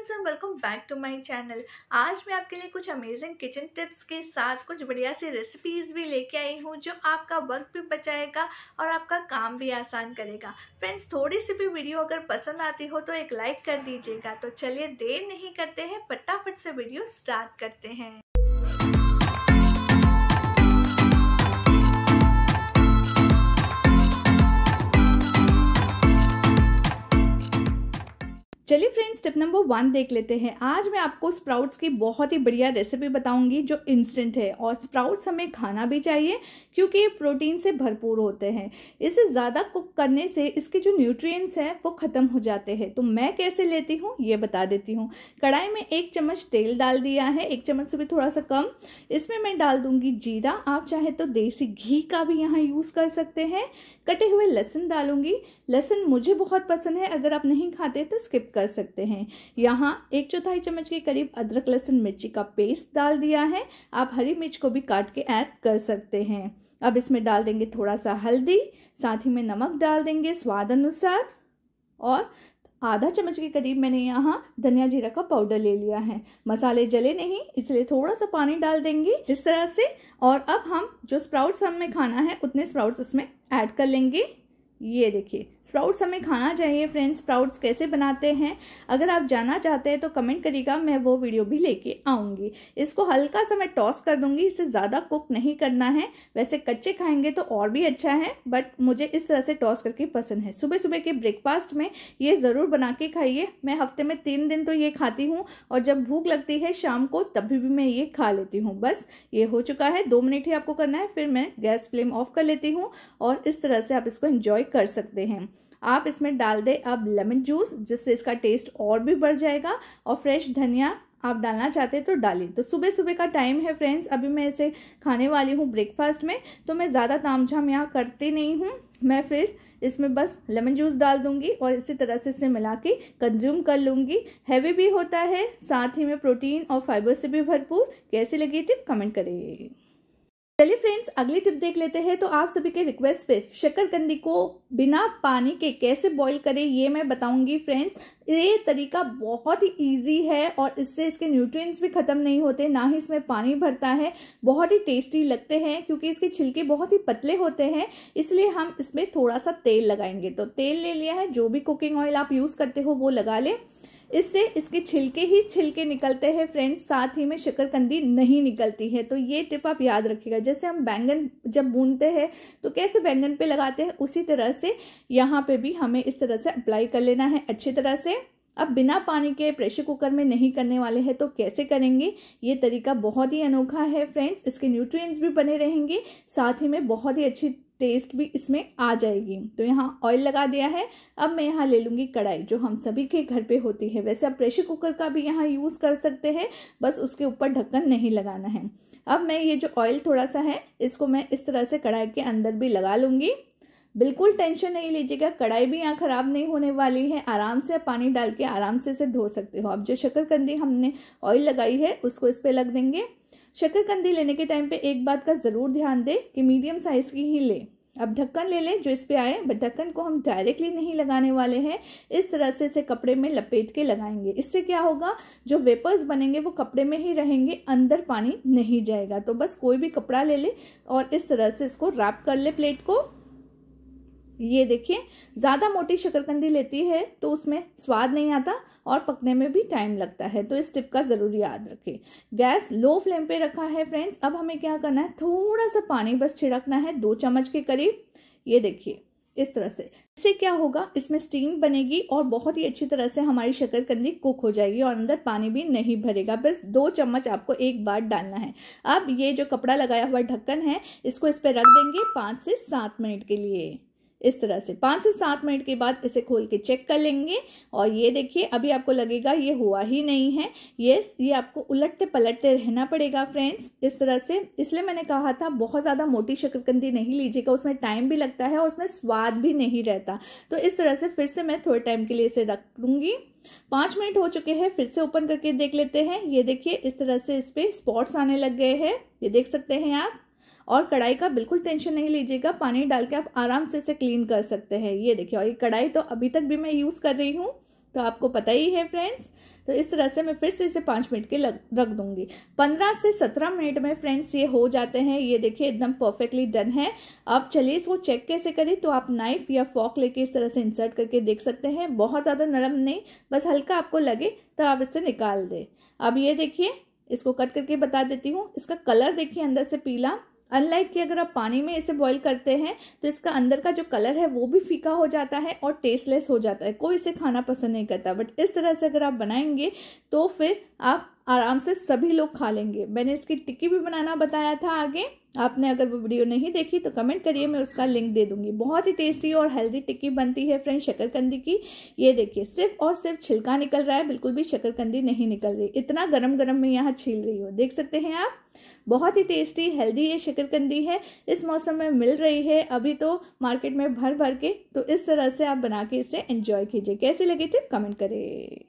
friends and welcome back to my channel आज मैं आपके लिए कुछ अमेजिंग किचन टिप्स के साथ कुछ बढ़िया सी रेसिपीज़ भी लेके आई हूँ जो आपका वक्त भी बचाएगा और आपका काम भी आसान करेगा फ्रेंड्स थोड़ी सी भी वीडियो अगर पसंद आती हो तो एक लाइक कर दीजिएगा तो चलिए देर नहीं करते हैं फटाफट से वीडियो स्टार्ट करते हैं चलिए फ्रेंड्स स्टेप नंबर वन देख लेते हैं आज मैं आपको स्प्राउट्स की बहुत ही बढ़िया रेसिपी बताऊंगी जो इंस्टेंट है और स्प्राउट्स हमें खाना भी चाहिए क्योंकि ये प्रोटीन से भरपूर होते हैं इसे ज़्यादा कुक करने से इसके जो न्यूट्रिएंट्स हैं वो ख़त्म हो जाते हैं तो मैं कैसे लेती हूँ ये बता देती हूँ कढ़ाई में एक चम्मच तेल डाल दिया है एक चम्मच से भी थोड़ा सा कम इसमें मैं डाल दूँगी जीरा आप चाहे तो देसी घी का भी यहाँ यूज़ कर सकते हैं कटे हुए लहसुन डालूंगी लहसुन मुझे बहुत पसंद है अगर आप नहीं खाते तो स्किप कर कर सकते हैं यहाँ एक चौथाई चम्मच के करीब अदरक लहसुन मिर्ची का पेस्ट डाल दिया है आप हरी मिर्च को भी काट के ऐड कर सकते हैं अब इसमें डाल देंगे थोड़ा सा हल्दी साथ ही में नमक डाल देंगे स्वाद अनुसार और आधा चम्मच के करीब मैंने यहाँ धनिया जीरा का पाउडर ले लिया है मसाले जले नहीं इसलिए थोड़ा सा पानी डाल देंगे इस तरह से और अब हम जो स्प्राउट्स हमें खाना है उतने स्प्राउट्स इसमें ऐड कर लेंगे ये देखिए स्प्राउट्स हमें खाना चाहिए फ्रेंड्स स्प्राउट्स कैसे बनाते हैं अगर आप जानना चाहते हैं तो कमेंट करिएगा मैं वो वीडियो भी लेके आऊँगी इसको हल्का सा मैं टॉस कर दूँगी इसे ज़्यादा कुक नहीं करना है वैसे कच्चे खाएंगे तो और भी अच्छा है बट मुझे इस तरह से टॉस करके पसंद है सुबह सुबह के ब्रेकफास्ट में ये ज़रूर बना के खाइए मैं हफ्ते में तीन दिन तो ये खाती हूँ और जब भूख लगती है शाम को तभी भी मैं ये खा लेती हूँ बस ये हो चुका है दो मिनट ही आपको करना है फिर मैं गैस फ्लेम ऑफ कर लेती हूँ और इस तरह से आप इसको इन्जॉय कर सकते हैं आप इसमें डाल दें अब लेमन जूस जिससे इसका टेस्ट और भी बढ़ जाएगा और फ्रेश धनिया आप डालना चाहते हैं तो डालिए तो सुबह सुबह का टाइम है फ्रेंड्स अभी मैं इसे खाने वाली हूँ ब्रेकफास्ट में तो मैं ज़्यादा ताम झाम यहाँ करती नहीं हूँ मैं फिर इसमें बस लेमन जूस डाल दूंगी और इसी तरह से इसे मिला के कंज्यूम कर लूँगी हैवी भी होता है साथ ही में प्रोटीन और फाइबर से भी भरपूर कैसी लगी टिप कमेंट करिए चलिए फ्रेंड्स अगली टिप देख लेते हैं तो आप सभी के रिक्वेस्ट पे शक्करकंदी को बिना पानी के कैसे बॉईल करें ये मैं बताऊंगी फ्रेंड्स ये तरीका बहुत ही इजी है और इससे इसके न्यूट्रिएंट्स भी ख़त्म नहीं होते ना ही इसमें पानी भरता है बहुत ही टेस्टी लगते हैं क्योंकि इसके छिलके बहुत ही पतले होते हैं इसलिए हम इसमें थोड़ा सा तेल लगाएंगे तो तेल ले लिया है जो भी कुकिंग ऑयल आप यूज़ करते हो वो लगा लें इससे इसके छिलके ही छिलके निकलते हैं फ्रेंड्स साथ ही में शक्करकंदी नहीं निकलती है तो ये टिप आप याद रखिएगा जैसे हम बैंगन जब बूनते हैं तो कैसे बैंगन पे लगाते हैं उसी तरह से यहाँ पे भी हमें इस तरह से अप्लाई कर लेना है अच्छी तरह से अब बिना पानी के प्रेशर कुकर में नहीं करने वाले हैं तो कैसे करेंगे ये तरीका बहुत ही अनोखा है फ्रेंड्स इसके न्यूट्रिएंट्स भी बने रहेंगे साथ ही में बहुत ही अच्छी टेस्ट भी इसमें आ जाएगी तो यहाँ ऑयल लगा दिया है अब मैं यहाँ ले लूँगी कढ़ाई जो हम सभी के घर पे होती है वैसे आप प्रेशर कुकर का भी यहाँ यूज़ कर सकते हैं बस उसके ऊपर ढक्कन नहीं लगाना है अब मैं ये जो ऑयल थोड़ा सा है इसको मैं इस तरह से कढ़ाई के अंदर भी लगा लूँगी बिल्कुल टेंशन नहीं लीजिएगा कढ़ाई भी यहाँ ख़राब नहीं होने वाली है आराम से पानी डाल के आराम से इसे धो सकते हो अब जो शक्करकंदी हमने ऑयल लगाई है उसको इस पर लग देंगे शक्करकंदी लेने के टाइम पे एक बात का ज़रूर ध्यान दें कि मीडियम साइज़ की ही लें अब ढक्कन ले लें जो इस पे आए बट ढक्कन को हम डायरेक्टली नहीं लगाने वाले हैं इस तरह से इसे कपड़े में लपेट के लगाएंगे इससे क्या होगा जो वेपर्स बनेंगे वो कपड़े में ही रहेंगे अंदर पानी नहीं जाएगा तो बस कोई भी कपड़ा ले ले और इस तरह से इसको रैप कर ले प्लेट को ये देखिए ज़्यादा मोटी शकरकंदी लेती है तो उसमें स्वाद नहीं आता और पकने में भी टाइम लगता है तो इस टिप का ज़रूर याद रखें गैस लो फ्लेम पे रखा है फ्रेंड्स अब हमें क्या करना है थोड़ा सा पानी बस छिड़कना है दो चम्मच के करीब ये देखिए इस तरह से इससे क्या होगा इसमें स्टीम बनेगी और बहुत ही अच्छी तरह से हमारी शकरकंदी कुक हो जाएगी और अंदर पानी भी नहीं भरेगा बस दो चम्मच आपको एक बार डालना है अब ये जो कपड़ा लगाया हुआ ढक्कन है इसको इस पर रख देंगे पाँच से सात मिनट के लिए इस तरह से पाँच से सात मिनट के बाद इसे खोल के चेक कर लेंगे और ये देखिए अभी आपको लगेगा ये हुआ ही नहीं है यस ये आपको उलटते पलटते रहना पड़ेगा फ्रेंड्स इस तरह से इसलिए मैंने कहा था बहुत ज़्यादा मोटी शक्करकंदी नहीं लीजिएगा उसमें टाइम भी लगता है और उसमें स्वाद भी नहीं रहता तो इस तरह से फिर से मैं थोड़े टाइम के लिए इसे रख लूँगी पाँच मिनट हो चुके हैं फिर से ओपन करके देख लेते हैं ये देखिए इस तरह से इस पर स्पॉट्स आने लग गए हैं ये देख सकते हैं आप और कढ़ाई का बिल्कुल टेंशन नहीं लीजिएगा पानी डाल के आप आराम से इसे क्लीन कर सकते हैं ये देखिए और ये कढ़ाई तो अभी तक भी मैं यूज़ कर रही हूँ तो आपको पता ही है फ्रेंड्स तो इस तरह से मैं फिर से इसे पाँच मिनट के लग रख दूंगी पंद्रह से सत्रह मिनट में फ्रेंड्स ये हो जाते हैं ये देखिए एकदम परफेक्टली डन है अब चलिए इसको चेक कैसे करें तो आप नाइफ या फॉक लेके इस तरह से इंसर्ट करके देख सकते हैं बहुत ज़्यादा नरम नहीं बस हल्का आपको लगे तो आप इसे निकाल दें अब ये देखिए इसको कट करके बता देती हूँ इसका कलर देखिए अंदर से पीला अनलाइक कि अगर आप पानी में इसे बॉईल करते हैं तो इसका अंदर का जो कलर है वो भी फीका हो जाता है और टेस्टलेस हो जाता है कोई इसे खाना पसंद नहीं करता बट इस तरह से अगर आप बनाएंगे तो फिर आप आराम से सभी लोग खा लेंगे मैंने इसकी टिक्की भी बनाना बताया था आगे आपने अगर वो वीडियो नहीं देखी तो कमेंट करिए मैं उसका लिंक दे दूंगी बहुत ही टेस्टी और हेल्दी टिक्की बनती है फ्रेंड शक्करकंदी की ये देखिए सिर्फ और सिर्फ छिलका निकल रहा है बिल्कुल भी शकरकंदी नहीं निकल रही इतना गरम गरम मैं यहाँ छील रही हूँ देख सकते हैं आप बहुत ही टेस्टी हेल्दी ये शिकरकंदी है इस मौसम में मिल रही है अभी तो मार्केट में भर भर के तो इस तरह से आप बना के इसे एंजॉय कीजिए कैसी लगी टिप कमेंट करें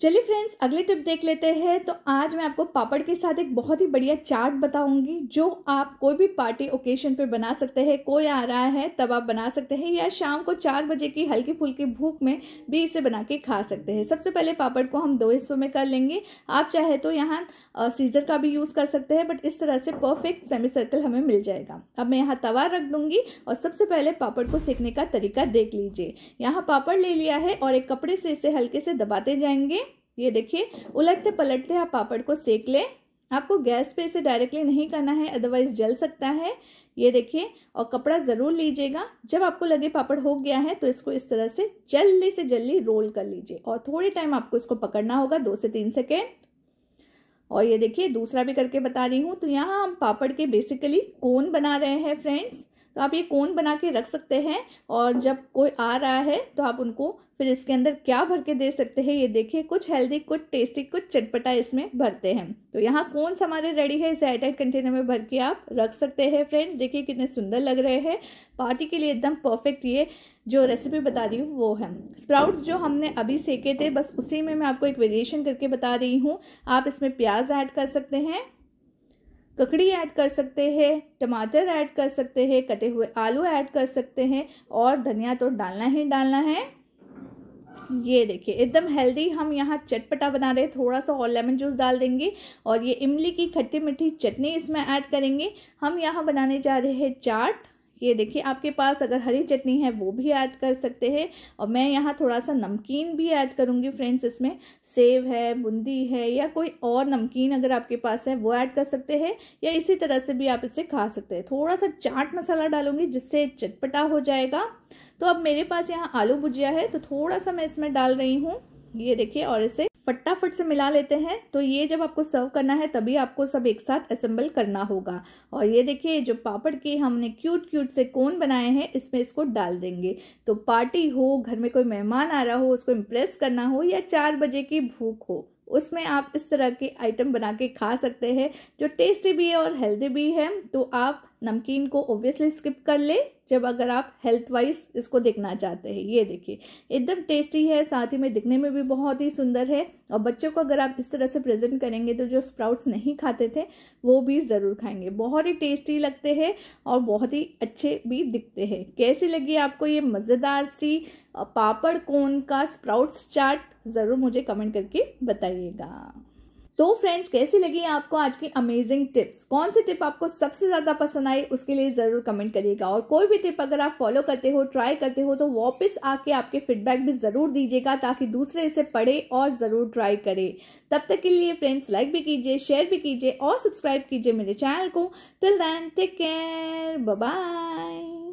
चलिए फ्रेंड्स अगले टिप देख लेते हैं तो आज मैं आपको पापड़ के साथ एक बहुत ही बढ़िया चाट बताऊंगी जो आप कोई भी पार्टी ओकेशन पे बना सकते हैं कोई आ रहा है तब आप बना सकते हैं या शाम को चार बजे की हल्की फुल्की भूख में भी इसे बना के खा सकते हैं सबसे पहले पापड़ को हम दो हिस्सों में कर लेंगे आप चाहे तो यहाँ सीजर का भी यूज़ कर सकते हैं बट इस तरह से परफेक्ट सेमी सर्कल हमें मिल जाएगा अब मैं यहाँ तवा रख दूँगी और सबसे पहले पापड़ को सेकने का तरीका देख लीजिए यहाँ पापड़ ले लिया है और एक कपड़े से इसे हल्के से दबाते जाएंगे ये देखिए उलटते पलटते आप पापड़ को सेक लें आपको गैस पे इसे डायरेक्टली नहीं करना है अदरवाइज जल सकता है ये देखिए और कपड़ा ज़रूर लीजिएगा जब आपको लगे पापड़ हो गया है तो इसको इस तरह से जल्दी से जल्दी रोल कर लीजिए और थोड़े टाइम आपको इसको पकड़ना होगा दो से तीन सेकेंड और ये देखिए दूसरा भी करके बता रही हूँ तो यहाँ हम पापड़ के बेसिकली कोन बना रहे हैं फ्रेंड्स तो आप ये कोन बना के रख सकते हैं और जब कोई आ रहा है तो आप उनको फिर इसके अंदर क्या भर के दे सकते हैं ये देखिए कुछ हेल्दी कुछ टेस्टी कुछ चटपटा इसमें भरते हैं तो यहाँ कौन सा हमारे रेडी है इसे एयरटाइट कंटेनर में भर के आप रख सकते हैं फ्रेंड्स देखिए कितने सुंदर लग रहे हैं पार्टी के लिए एकदम परफेक्ट ये जो रेसिपी बता रही हूँ वो है स्प्राउट्स जो हमने अभी सेके थे बस उसी में मैं आपको एक वेरिएशन करके बता रही हूँ आप इसमें प्याज ऐड कर सकते हैं ककड़ी ऐड कर सकते हैं टमाटर ऐड कर सकते हैं कटे हुए आलू ऐड कर सकते हैं और धनिया तो डालना ही डालना है ये देखिए एकदम हेल्दी हम यहाँ चटपटा बना रहे हैं थोड़ा सा और लेमन जूस डाल देंगे और ये इमली की खट्टी मीठी चटनी इसमें ऐड करेंगे हम यहाँ बनाने जा रहे हैं चाट ये देखिए आपके पास अगर हरी चटनी है वो भी ऐड कर सकते हैं और मैं यहाँ थोड़ा सा नमकीन भी ऐड करूँगी फ्रेंड्स इसमें सेब है बूंदी है या कोई और नमकीन अगर आपके पास है वो ऐड कर सकते हैं या इसी तरह से भी आप इसे खा सकते हैं थोड़ा सा चाट मसाला डालूंगी जिससे चटपटा हो जाएगा तो अब मेरे पास यहाँ आलू भुजिया है तो थोड़ा सा मैं इसमें डाल रही हूँ ये देखिए और इसे फटाफट से मिला लेते हैं तो ये जब आपको सर्व करना है तभी आपको सब एक साथ असेंबल करना होगा और ये देखिए जो पापड़ के हमने क्यूट क्यूट से कोन बनाए हैं इसमें इसको डाल देंगे तो पार्टी हो घर में कोई मेहमान आ रहा हो उसको इम्प्रेस करना हो या चार बजे की भूख हो उसमें आप इस तरह के आइटम बना के खा सकते हैं जो टेस्टी भी है और हेल्दी भी है तो आप नमकीन को ओब्वियसली स्किप कर ले जब अगर आप हेल्थ वाइज इसको देखना चाहते हैं ये देखिए एकदम टेस्टी है साथ ही में दिखने में भी बहुत ही सुंदर है और बच्चों को अगर आप इस तरह से प्रेजेंट करेंगे तो जो स्प्राउट्स नहीं खाते थे वो भी ज़रूर खाएंगे बहुत ही टेस्टी लगते हैं और बहुत ही अच्छे भी दिखते हैं कैसी लगी आपको ये मज़ेदार सी पापड़ कोन का स्प्राउट्स चाट ज़रूर मुझे कमेंट करके बताइएगा तो फ्रेंड्स कैसी लगी आपको आज की अमेजिंग टिप्स कौन सी टिप आपको सबसे ज़्यादा पसंद आई उसके लिए ज़रूर कमेंट करिएगा और कोई भी टिप अगर आप फॉलो करते हो ट्राई करते हो तो वापस आके आपके फीडबैक भी ज़रूर दीजिएगा ताकि दूसरे इसे पढ़े और ज़रूर ट्राई करे तब तक के लिए फ्रेंड्स लाइक भी कीजिए शेयर भी कीजिए और सब्सक्राइब कीजिए मेरे चैनल को till then take care bye